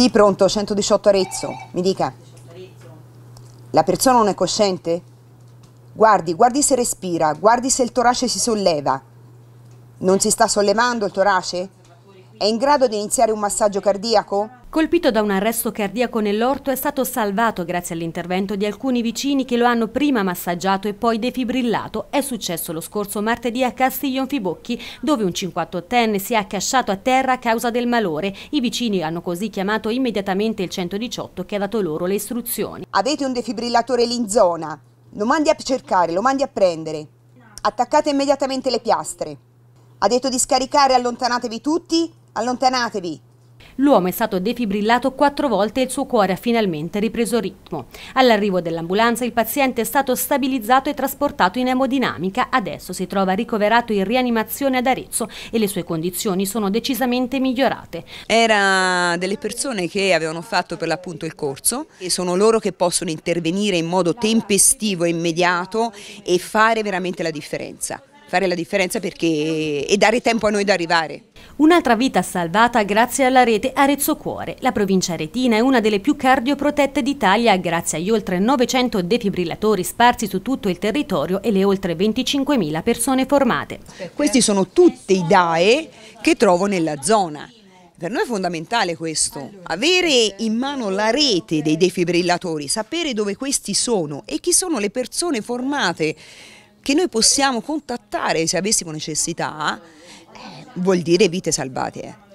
Sì, pronto, 118 Arezzo, mi dica. La persona non è cosciente? Guardi, guardi se respira, guardi se il torace si solleva. Non si sta sollevando il torace? È in grado di iniziare un massaggio cardiaco? Colpito da un arresto cardiaco nell'orto è stato salvato grazie all'intervento di alcuni vicini che lo hanno prima massaggiato e poi defibrillato. È successo lo scorso martedì a Castiglion Fibocchi dove un 58enne si è accasciato a terra a causa del malore. I vicini hanno così chiamato immediatamente il 118 che ha dato loro le istruzioni. Avete un defibrillatore lì in zona, lo mandi a cercare, lo mandi a prendere. Attaccate immediatamente le piastre. Ha detto di scaricare, allontanatevi tutti, allontanatevi. L'uomo è stato defibrillato quattro volte e il suo cuore ha finalmente ripreso ritmo. All'arrivo dell'ambulanza il paziente è stato stabilizzato e trasportato in emodinamica. Adesso si trova ricoverato in rianimazione ad Arezzo e le sue condizioni sono decisamente migliorate. Era delle persone che avevano fatto per l'appunto il corso e sono loro che possono intervenire in modo tempestivo e immediato e fare veramente la differenza fare la differenza perché... e dare tempo a noi da arrivare. Un'altra vita salvata grazie alla rete Arezzo Cuore. La provincia aretina è una delle più cardioprotette d'Italia grazie agli oltre 900 defibrillatori sparsi su tutto il territorio e le oltre 25.000 persone formate. Questi sono tutti i DAE che trovo nella zona. Per noi è fondamentale questo, avere in mano la rete dei defibrillatori, sapere dove questi sono e chi sono le persone formate che noi possiamo contattare se avessimo necessità, eh, vuol dire vite salvate. Eh.